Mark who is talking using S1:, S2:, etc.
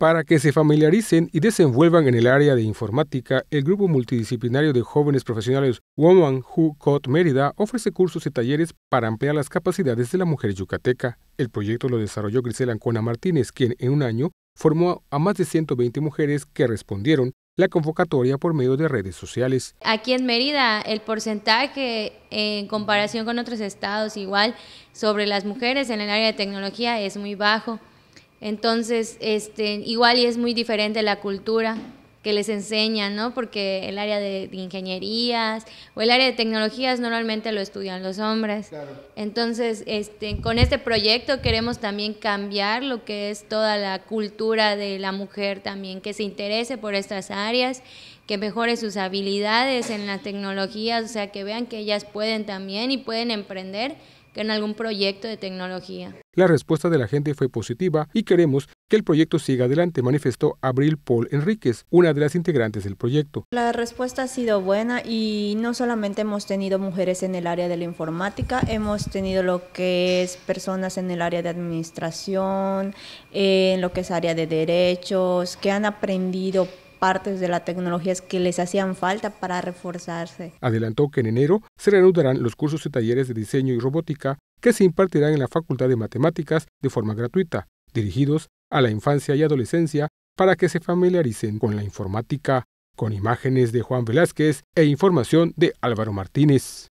S1: Para que se familiaricen y desenvuelvan en el área de informática, el grupo multidisciplinario de jóvenes profesionales Woman Who Code Mérida ofrece cursos y talleres para ampliar las capacidades de la mujer yucateca. El proyecto lo desarrolló Grisela Ancona Martínez, quien en un año formó a más de 120 mujeres que respondieron la convocatoria por medio de redes sociales.
S2: Aquí en Mérida, el porcentaje en comparación con otros estados igual sobre las mujeres en el área de tecnología es muy bajo. Entonces, este, igual y es muy diferente la cultura que les enseñan, ¿no? Porque el área de, ingenierías o el área de tecnologías normalmente lo estudian los hombres. Entonces, este, con este proyecto queremos también cambiar lo que es toda la cultura de la mujer también, que se interese por estas áreas, que mejore sus habilidades en las tecnologías, o sea, que vean que ellas pueden también y pueden emprender que en algún proyecto de tecnología.
S1: La respuesta de la gente fue positiva y queremos que el proyecto siga adelante, manifestó Abril Paul Enríquez, una de las integrantes del proyecto.
S3: La respuesta ha sido buena y no solamente hemos tenido mujeres en el área de la informática, hemos tenido lo que es personas en el área de administración, en lo que es área de derechos, que han aprendido partes de las tecnologías que les hacían falta para reforzarse.
S1: Adelantó que en enero se reanudarán los cursos y talleres de diseño y robótica que se impartirán en la Facultad de Matemáticas de forma gratuita, dirigidos a la infancia y adolescencia para que se familiaricen con la informática, con imágenes de Juan Velázquez e información de Álvaro Martínez.